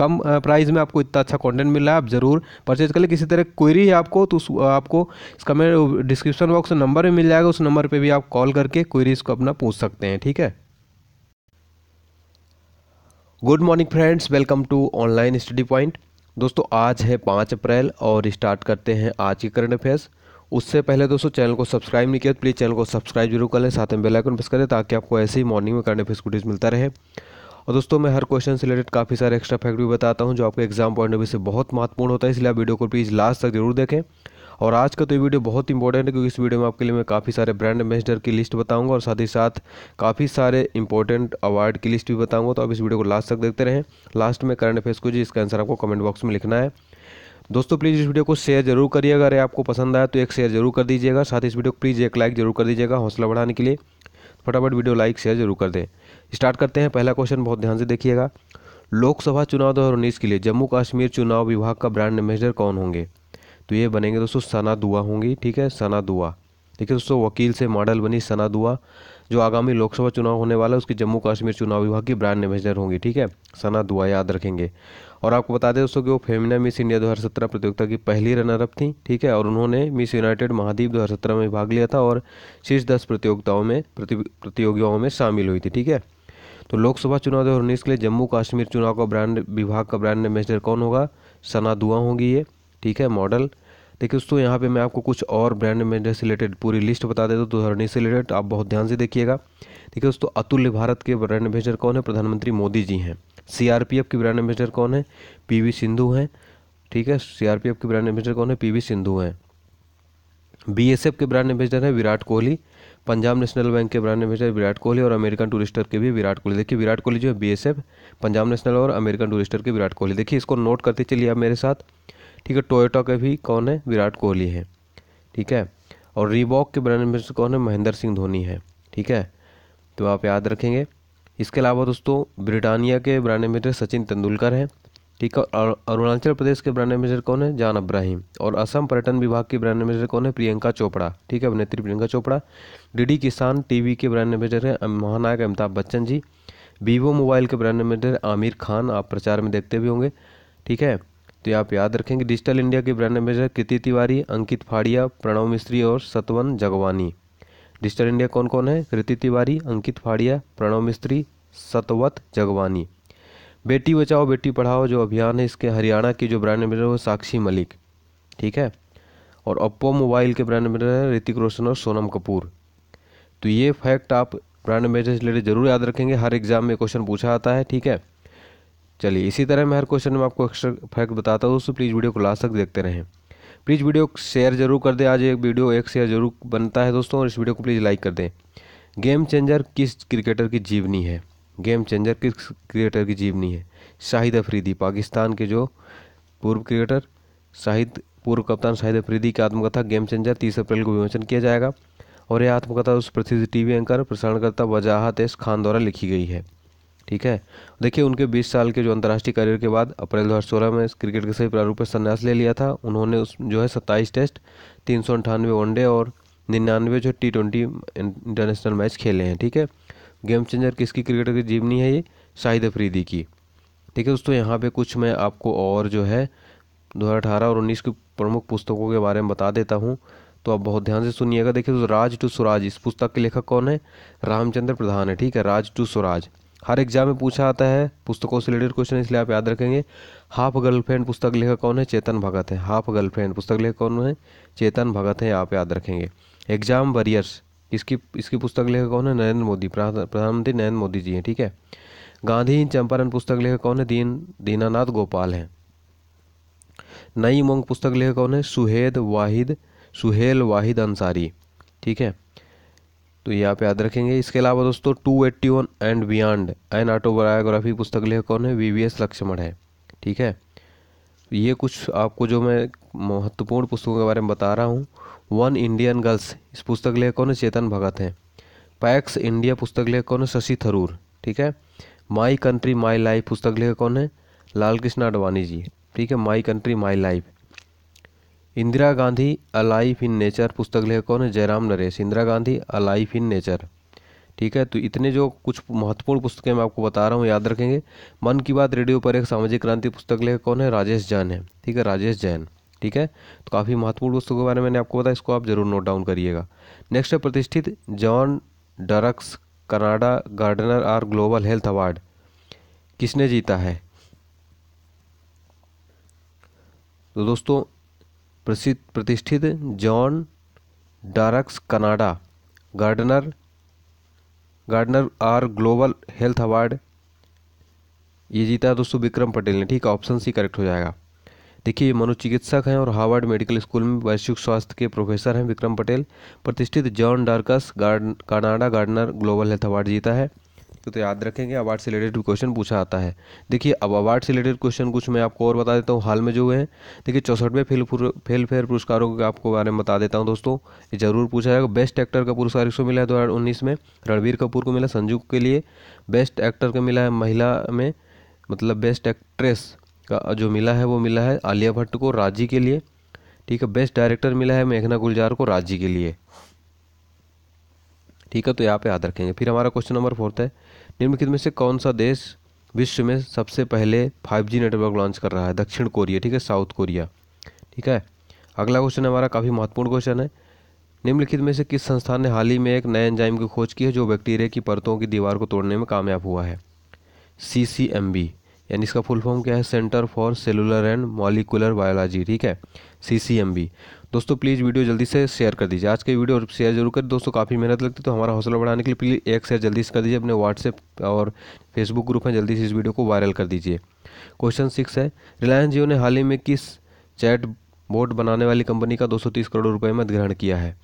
कम price में आपको इतना अच्छा कंटेंट मिल रहा है आप ज़रूर परचेज कर लें किसी तरह क्वेरी है आपको तो आपको इसका मेरे डिस्क्रिप्शन बॉक्स नंबर भी मिल जाएगा उस नंबर पर भी आप कॉल करके क्वेरीज़ को अपना पूछ सकते हैं ठीक है good morning friends welcome to online study point दोस्तों आज है पाँच अप्रैल और स्टार्ट करते हैं आज के करंट अफेयर्स उससे पहले दोस्तों चैनल को सब्सक्राइब नहीं किया तो प्लीज़ चैनल को सब्सक्राइब जरूर कर लें साथ में बेल आइकन प्रेस करें ताकि आपको ऐसे ही मॉर्निंग में करंट अफेयर्स नोटिस मिलता रहे और दोस्तों मैं हर क्वेश्चन से रिलेटेड काफ़ी सारे एक्स्ट्रा फैक्ट भी बताता हूँ जो आपके एग्जाम पॉइंट ऑफ व्यू से बहुत महत्वपूर्ण होता है इसलिए आप वीडियो को प्लीज़ लास्ट तक जरूर देखें और आज का तो ये वीडियो बहुत इंपॉर्टेंट है क्योंकि इस वीडियो में आपके लिए मैं काफ़ी सारे ब्रांड एम्बेसडर की लिस्ट बताऊंगा और साथ ही साथ काफ़ी सारे इंपॉर्टेंट अवार्ड की लिस्ट भी बताऊंगा तो आप इस वीडियो को लास्ट तक देखते रहें लास्ट में करंट अफेयर्स को जी इसका आंसर आपको कमेंट बॉक्स में लिखना है दोस्तों प्लीज़ इस वीडियो को शेयर जरूर करिए अगर आपको पसंद आया तो एक शेयर जरूर कर दीजिएगा साथ इस वीडियो को प्लीज़ एक लाइक जरूर कर दीजिएगा हौसला बढ़ाने के लिए फटाफट वीडियो लाइक शेयर जरूर कर दें स्टार्ट करते हैं पहला क्वेश्चन बहुत ध्यान से देखिएगा लोकसभा चुनाव दो के लिए जम्मू कश्मीर चुनाव विभाग का ब्रांड एम्बेसडर कौन होंगे तो ये बनेंगे दोस्तों सना दुआ होंगी ठीक है सना दुआ देखिए दोस्तों वकील से मॉडल बनी सना दुआ जो आगामी लोकसभा चुनाव होने वाला है उसकी जम्मू कश्मीर चुनाव विभाग की ब्रांड एम्बेसडर होंगी ठीक है सना दुआ याद रखेंगे और आपको बता दें दोस्तों कि वो फेमिना मिस इंडिया दो प्रतियोगिता की पहली रनर अप थी ठीक है और उन्होंने मिस यूनाइटेड महाद्वीप दो में भाग लिया था और शीर्ष दस प्रतियोगिताओं में प्रतियोगिताओं में शामिल हुई थी ठीक है तो लोकसभा चुनाव दो के लिए जम्मू कश्मीर चुनाव का ब्रांड विभाग का ब्रांड एम्बेसडर कौन होगा सना दुआ होगी ये ठीक है मॉडल देखिए दोस्तों यहाँ पे मैं आपको कुछ और ब्रांड एम्बेसडर से रिलेटेड पूरी लिस्ट बता देता हूँ तो उन्नीस से रिलेटेड आप बहुत ध्यान से देखिएगा देखिए दोस्तों अतुल्य भारत के ब्रांड एम्बेसडर कौन है प्रधानमंत्री मोदी जी हैं सीआरपीएफ के ब्रांड एम्बेसडर कौन है पीवी सिंधु हैं ठीक है सीआरपीएफ के ब्रांड एम्बेसडर कौन है पीवी सिंधु हैं बीएसएफ के ब्रांड एम्बेसडर हैं विराट कोहली पंजाब नेशनल बैंक के ब्रांड एम्बेसडर विराट कोहली और अमेरिकन टूरिस्टर के भी विराट कोहली देखिए विराट कोहली जो है बी पंजाब नेशनल और अमेरिकन टूरिस्टर के विराट कोहली देखिए इसको नोट करते चलिए आप मेरे साथ ठीक है टोयोटा के भी कौन है विराट कोहली है ठीक है और रीबॉक के ब्रांड एम्बेसडर कौन है महेंद्र सिंह धोनी है ठीक है तो आप याद रखेंगे इसके अलावा दोस्तों ब्रिटानिया के ब्रांड एम्बेसडर सचिन तेंदुलकर हैं ठीक और अरुणाचल प्रदेश के ब्रांड एम्बेसडर कौन है जान अब्राहिम और असम पर्यटन विभाग की ब्रांड एम्बेसडर कौन है प्रियंका चोपड़ा ठीक है अभिनेत्री प्रियंका चोपड़ा डीडी किसान टीवी के ब्रांड एम्बेसडर है महानायक अमिताभ बच्चन जी वीवो मोबाइल के ब्रांड एम्बेसडर आमिर खान आप प्रचार में देखते भी होंगे ठीक है तो ये आप याद रखेंगे डिजिटल इंडिया के ब्रांड एम्बेसडर कृति तिवारी अंकित फाड़िया प्रणव मिस्त्री और सतवन जगवानी डिजिटल इंडिया कौन कौन है कृति तिवारी अंकित फाड़िया प्रणव मिस्त्री सतवत जगवानी बेटी बचाओ बेटी पढ़ाओ जो अभियान है इसके हरियाणा की जो ब्रांड एम्बेसडर है वो साक्षी मलिक ठीक है और ओप्पो मोबाइल के ब्रांड एम्बेसडर हैं ऋतिक रोशन और सोनम कपूर तो ये फैक्ट आप ब्रांड एम्बेसडर से रिलेटेड जरूर याद रखेंगे हर एग्जाम में क्वेश्चन पूछा आता है ठीक है चलिए इसी तरह मैं हर क्वेश्चन में आपको एक्स्ट्रा फैक्ट बताता हूँ दोस्तों प्लीज़ वीडियो को लास्ट तक देखते रहें प्लीज़ वीडियो शेयर जरूर कर दें आज एक वीडियो एक शेयर जरूर बनता है दोस्तों और इस वीडियो को प्लीज़ लाइक कर दें गेम चेंजर किस क्रिकेटर की जीवनी है गेम चेंजर किस क्रिएटर की जीवनी है शाहिद अफरीदी पाकिस्तान के जो पूर्व क्रिएटर शाहिद पूर्व कप्तान शाहिद अफरीदी की आत्मकथा गेम चेंजर तीस अप्रैल को विमोचन किया जाएगा और यह आत्मकथा उस प्रसिद्ध टीवी एंकर प्रसारणकर्ता वजाहत एस खान द्वारा लिखी गई है ठीक है देखिए उनके 20 साल के जो अंतर्राष्ट्रीय करियर के बाद अप्रैल दो हज़ार में क्रिकेट के सही प्रारूप पर संन्यास ले लिया था उन्होंने उस जो है सत्ताईस टेस्ट तीन सौ अंठानवे वनडे और निन्यानवे जो टी ट्वेंटी इंटरनेशनल मैच खेले हैं ठीक है गेम चेंजर किसकी क्रिकेटर की जीवनी है ये शाहिद अफरीदी की ठीक है दोस्तों यहाँ पे कुछ मैं आपको और जो है 2018 और 19 की प्रमुख पुस्तकों के बारे में बता देता हूँ तो आप बहुत ध्यान से सुनिएगा देखिए तो राज टू स्वराज इस पुस्तक के लेखक कौन है रामचंद्र प्रधान है ठीक है राज टू स्वराज हर एग्जाम में पूछा आता है पुस्तकों से रिलेटेड क्वेश्चन इसलिए आप याद रखेंगे हाफ गर्लफ्रेंड पुस्तक लेखक कौन है चेतन भगत है हाफ गर्लफ्रेंड पुस्तक लेखक कौन है चेतन भगत है आप याद रखेंगे एग्जाम वरियर्स इसकी इसकी पुस्तक लेखक कौन है नरेंद्र मोदी प्रधानमंत्री नरेंद्र मोदी जी हैं ठीक है गांधी चंपारण पुस्तक लेखक कौन है दीन दीनानाथ गोपाल हैं नई उमंग पुस्तक लेखक कौन है सुहेद वाहिद सुहेल वाहिद अंसारी ठीक है तो ये आप याद रखेंगे इसके अलावा दोस्तों two eighty one and beyond an autobiography पुस्तक लेखक कौन है वी वी एस लक्ष्मण है ठीक है ये कुछ आपको जो मैं महत्वपूर्ण पुस्तकों के बारे में बता रहा हूँ वन इंडियन गर्ल्स इस पुस्तक लेखक कौन है चेतन भगत हैं पैक्स इंडिया पुस्तक लेखक कौन है शशि थरूर ठीक है माई कंट्री माई लाइफ पुस्तक लेखक कौन है लाल कृष्ण आडवाणी जी ठीक है my country my life Indira Gandhi a life in nature पुस्तक लेखक कौन है Jairam Naresh Indira Gandhi a life in nature ठीक है तो इतने जो कुछ महत्वपूर्ण पुस्तकें मैं आपको बता रहा हूँ याद रखेंगे मन की बात रेडियो पर एक सामाजिक क्रांति पुस्तक लेखक कौन है राजेश जैन है ठीक है राजेश जैन ठीक है तो काफ़ी महत्वपूर्ण पुस्तकों के बारे में मैंने आपको बताया इसको आप जरूर नोट डाउन करिएगा नेक्स्ट है प्रतिष्ठित जॉन डरक्स कनाडा गार्डनर आर ग्लोबल हेल्थ अवार्ड किसने जीता है तो दोस्तों प्रसिद्ध प्रतिष्ठित John Dirks Canada Gairdner Gairdner आर ग्लोबल हेल्थ अवार्ड ये जीता है दोस्तों विक्रम पटेल ने ठीक है ऑप्शन सी करेक्ट हो जाएगा देखिए ये मनोचिकित्सक हैं और हार्वर्ड मेडिकल स्कूल में वैश्विक स्वास्थ्य के प्रोफेसर हैं विक्रम पटेल प्रतिष्ठित जॉन डार्कस गार्ड Canada Gairdner global health award जीता है तो याद रखेंगे अवार्ड से रिलेटेड क्वेश्चन पूछा आता है देखिए अब अवार्ड से रिलेटेड क्वेश्चन कुछ मैं आपको और बता देता हूँ हाल में जो हुए हैं देखिए चौसठवें फेल फेल फेयर पुरस्कारों के आपको बारे में बता देता हूँ दोस्तों ये जरूर पूछा जाएगा बेस्ट एक्टर का पुरस्कार इसको मिला है दो में रणबीर कपूर को मिला संजू के लिए बेस्ट एक्टर का मिला है महिला में मतलब बेस्ट एक्ट्रेस का जो मिला है वो मिला है आलिया भट्ट को राजी के लिए ठीक है बेस्ट डायरेक्टर मिला है मेघना गुलजार को राजी के लिए ठीक है तो यहाँ पे याद रखेंगे फिर हमारा क्वेश्चन नंबर फोर्थ है निम्नलिखित में से कौन सा देश विश्व में सबसे पहले 5G नेटवर्क लॉन्च कर रहा है दक्षिण कोरिया ठीक है साउथ कोरिया ठीक है अगला क्वेश्चन हमारा काफ़ी महत्वपूर्ण क्वेश्चन है निम्नलिखित में से किस संस्थान ने हाल ही में एक नए एंजाइम की खोज की है जो बैक्टीरिया की परतों की दीवार को तोड़ने में कामयाब हुआ है सी सी एम बी यानी इसका फुल फॉर्म क्या है centre for cellular and molecular biology ठीक है सी सी एम बी दोस्तों प्लीज़ वीडियो जल्दी से शेयर कर दीजिए आज के वीडियो शेयर जरूर कर दोस्तों काफ़ी मेहनत लगती है तो हमारा हौसला बढ़ाने के लिए प्लीज़ एक शेयर जल्दी से कर दीजिए अपने व्हाट्सएप और फेसबुक ग्रुप में जल्दी से इस वीडियो को वायरल कर दीजिए क्वेश्चन सिक्स है रिलायंस जियो ने हाल ही में किस चैट बोट बनाने वाली कंपनी का 230 करोड़ रुपए में अधिग्रहण किया है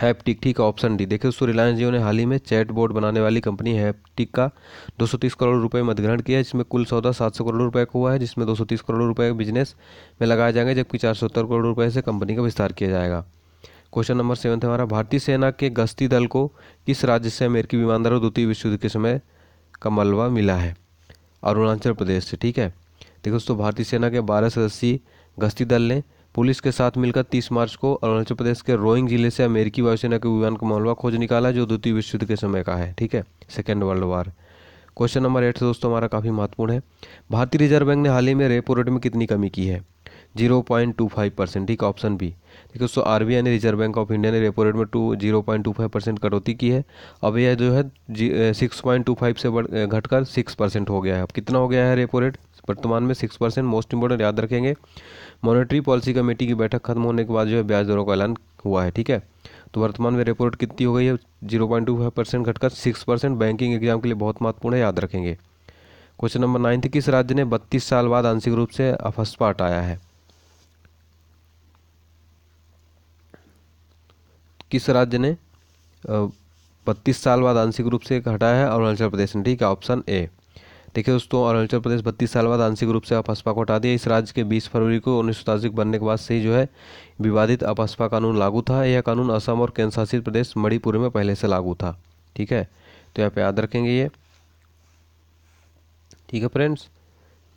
हैप्टिक का ऑप्शन डी देखिए दोस्तों रिलायंस जियो ने हाल ही में चैट बोर्ड बनाने वाली कंपनी हैप्टिक का 230 करोड़ रुपए मतग्रहण किया है जिसमें कुल सौदा सौ करोड़ रुपए का हुआ है जिसमें 230 करोड़ रुपए बिजनेस में लगाए जाएंगे जबकि चार करोड़ रुपए से कंपनी का विस्तार किया जाएगा क्वेश्चन नंबर सेवन थे हमारा भारतीय सेना के गश्ती दल को किस राज्य से अमेरिकी विमानदारों द्वितीय विश्व युद्ध के समय का मलबा मिला है अरुणाचल प्रदेश से ठीक है देखो दोस्तों भारतीय सेना के बारह सदस्यीय गश्ती दल ने पुलिस के साथ मिलकर 30 मार्च को अरुणाचल प्रदेश के रोइंग जिले से अमेरिकी वायुसेना के विमान का मालवा खोज निकाला जो द्वितीय विश्व युद्ध के समय का है ठीक है second world war question number eight दोस्तों हमारा काफ़ी महत्वपूर्ण है भारतीय रिजर्व बैंक ने हाल ही में रेपो रेट में कितनी कमी की है zero point two five percent ठीक ऑप्शन बी देखिए दोस्तों आर बी आई ने रिजर्व बैंक ऑफ इंडिया ने रेपो रेट में two zero point two five percent कटौती की है अब यह जो है सिक्स पॉइंट टू फाइव से बढ़ घटकर सिक्स परसेंट हो गया है अब कितना हो गया है रेपो रेट वर्तमान में सिक्स परसेंट मोस्ट इंपॉर्टेंट याद रखेंगे मॉनेटरी पॉलिसी कमेटी की बैठक खत्म होने के बाद जो है ब्याज दरों का ऐलान हुआ है ठीक है तो वर्तमान में रिपोर्ट कितनी हो गई है zero point two five percent घटकर सिक्स परसेंट बैंकिंग एग्जाम के लिए बहुत महत्वपूर्ण है याद रखेंगे क्वेश्चन नंबर नाइन्थ किस राज्य ने बत्तीस साल बाद आंशिक रूप से अफस्पा हटाया है किस राज्य ने बत्तीस साल बाद आंशिक रूप से हटाया है अरुणाचल प्रदेश ने ठीक है ऑप्शन ए देखिए दोस्तों अरुणाचल प्रदेश बत्तीस साल बाद आंशिक रूप से अपहसपा को हटा दिया इस राज्य के बीस फरवरी को उन्नीस बनने के बाद से ही जो है विवादित अपहसपा कानून लागू था यह कानून असम और केंद्रशासित प्रदेश मणिपुर में पहले से लागू था ठीक है तो यहाँ पे याद रखेंगे ये ठीक है फ्रेंड्स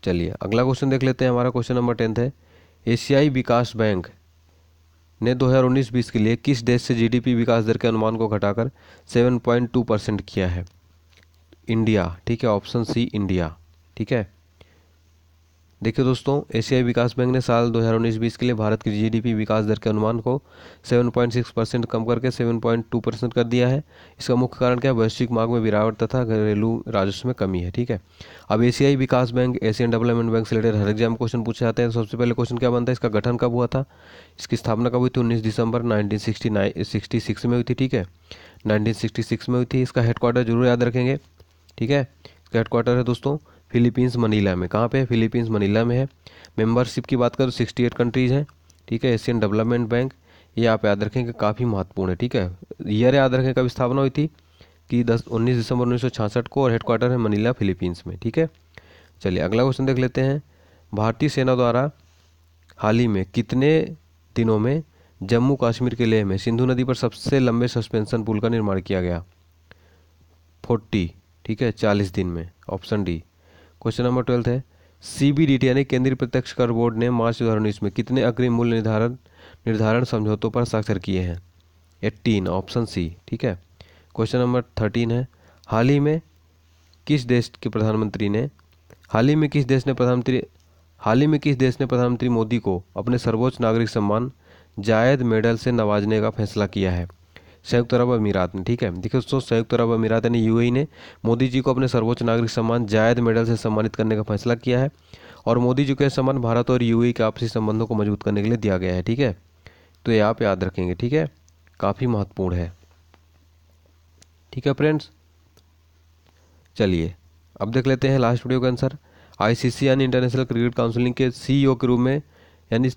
चलिए अगला क्वेश्चन देख लेते हैं हमारा क्वेश्चन नंबर टेंथ है एशियाई विकास बैंक ने 2019-20 के लिए किस देश से जीडीपी विकास दर के अनुमान को घटाकर 7.2 परसेंट किया है इंडिया ठीक है ऑप्शन सी इंडिया ठीक है देखिए दोस्तों एशियाई विकास बैंक ने साल 2019-20 के लिए भारत की जीडीपी विकास दर के अनुमान को 7.6 परसेंट कम करके 7.2 परसेंट कर दिया है इसका मुख्य कारण क्या है वैश्विक मांग में गिरावट तथा घरेलू राजस्व में कमी है ठीक है अब एशियाई विकास बैंक एशियन डेवलपमेंट बैंक से रिलेटेड हर एग्जाम क्वेश्चन पूछे जाते हैं सबसे पहले क्वेश्चन क्या बनता है इसका गठन कब हुआ था इसकी स्थापना कब हुई थी उन्नीस दिसंबर नाइनटीन में हुई थी ठीक है नाइनटीन में हुई थी इसका हेडक्वार्टर जरूर याद रखेंगे ठीक है इसका हेडक्वार्टर है दोस्तों फिलीपींस मनीला में कहाँ पे है फिलीपींस मनीला में है मेंबरशिप की बात करें तो सिक्सटी एट कंट्रीज़ हैं ठीक है एशियन डेवलपमेंट बैंक ये आप याद रखें कि काफ़ी महत्वपूर्ण है ठीक है ईयर याद रखें कब स्थापना हुई थी कि दस उन्नीस दिसंबर उन्नीस को और हेडक्वार्टर है मनीला फिलीपींस में ठीक है चलिए अगला क्वेश्चन देख लेते हैं भारतीय सेना द्वारा हाल ही में कितने दिनों में जम्मू कश्मीर के लेह में सिंधु नदी पर सबसे लंबे सस्पेंशन पुल का निर्माण किया गया फोर्टी ठीक है चालीस दिन में option D question number twelfth है सी बी डी टी यानी केंद्रीय प्रत्यक्ष कर बोर्ड ने मार्च दो हजार उन्नीस में कितने अग्रिम मूल्य निर्धारण निर्धारण समझौतों पर साक्षर किए हैं एट्टीन ऑप्शन सी ठीक है क्वेश्चन नंबर थर्टीन है हाल ही में किस देश के प्रधानमंत्री ने हाल ही में किस देश ने प्रधानमंत्री हाल ही में किस देश ने प्रधानमंत्री मोदी को अपने सर्वोच्च नागरिक सम्मान जायद मेडल से नवाजने का फैसला किया है संयुक्त अरब अमीरात ने ठीक है देखिए दोस्तों संयुक्त अरब अमीरात यानी यू e ने मोदी जी को अपने सर्वोच्च नागरिक सम्मान जायद मेडल से सम्मानित करने का फैसला किया है और मोदी जी को यह सम्मान भारत और यू e के आपसी संबंधों को मजबूत करने के लिए दिया गया है ठीक है तो ये आप याद रखेंगे ठीक है काफ़ी महत्वपूर्ण है ठीक है फ्रेंड्स चलिए अब देख लेते हैं लास्ट वीडियो का आंसर आईसीसी यानी इंटरनेशनल क्रिकेट काउंसिलिंग के सीईओ e के रूप में यानी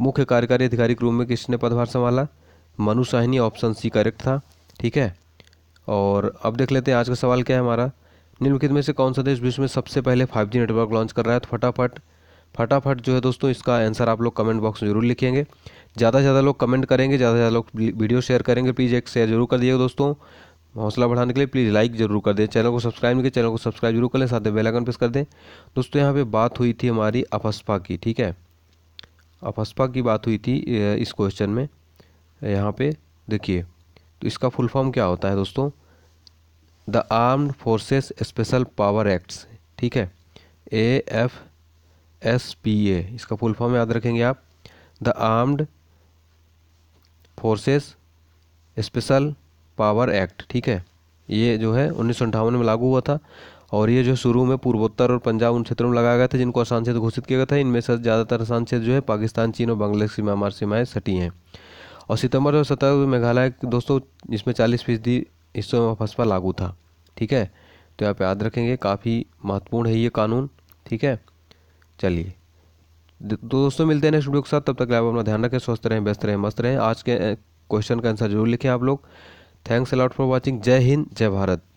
मुख्य कार्यकारी अधिकारी के रूप में किसने पदभार संभाला Manu Sawhney option C correct था ठीक है और अब देख लेते हैं आज का सवाल क्या है हमारा निम्नलिखित में से कौन सा देश विश्व में सबसे पहले 5G नेटवर्क लॉन्च कर रहा है तो फटाफट फटाफट जो है दोस्तों इसका आंसर आप लोग कमेंट बॉक्स में ज़रूर लिखेंगे ज़्यादा से ज़्यादा लोग कमेंट करेंगे ज़्यादा से ज़्यादा लोग वीडियो शेयर करेंगे प्लीज़ एक शेयर जरूर कर दिएगा दोस्तों हौसला बढ़ाने के लिए प्लीज़ लाइक जरूर कर दें चैनल को सब्सक्राइब नहीं चैनल को सब्सक्राइब जरूर कर लें साथ में बेलाइकन प्रेस कर दें दोस्तों यहाँ पे बात हुई थी हमारी अपस्पा की ठीक है अपस्पा की बात हुई थी इस क्वेश्चन में यहाँ पे देखिए तो इसका फुल फॉर्म क्या होता है दोस्तों the armed forces special power acts ठीक है A F S P A इसका फुल फॉर्म याद रखेंगे आप the armed forces special power act ठीक है ये जो है उन्नीस में लागू हुआ था और ये जो शुरू में पूर्वोत्तर और पंजाब उन क्षेत्रों में लगाया गया था जिनको आसान क्षेत्र घोषित किया गया था इनमें से ज़्यादातर आसान क्षेत्र जो है पाकिस्तान चीन और बांग्लादेश की म्यांमार सीमाएँ सटी हैं और सितंबर दो सत्रह मेघालय दोस्तों जिसमें चालीस फीसदी हिस्सों में फसपा लागू था ठीक है तो आप याद रखेंगे काफ़ी महत्वपूर्ण है ये कानून ठीक है चलिए तो दोस्तों मिलते हैं नेक्स्ट वीडियो के साथ तब तक आप अपना ध्यान रखें स्वस्थ रहें व्यस्त रहें मस्त रहें आज के क्वेश्चन का आंसर जरूर लिखें आप लोग थैंक्स अलॉट फॉर वॉचिंग जय हिंद जय भारत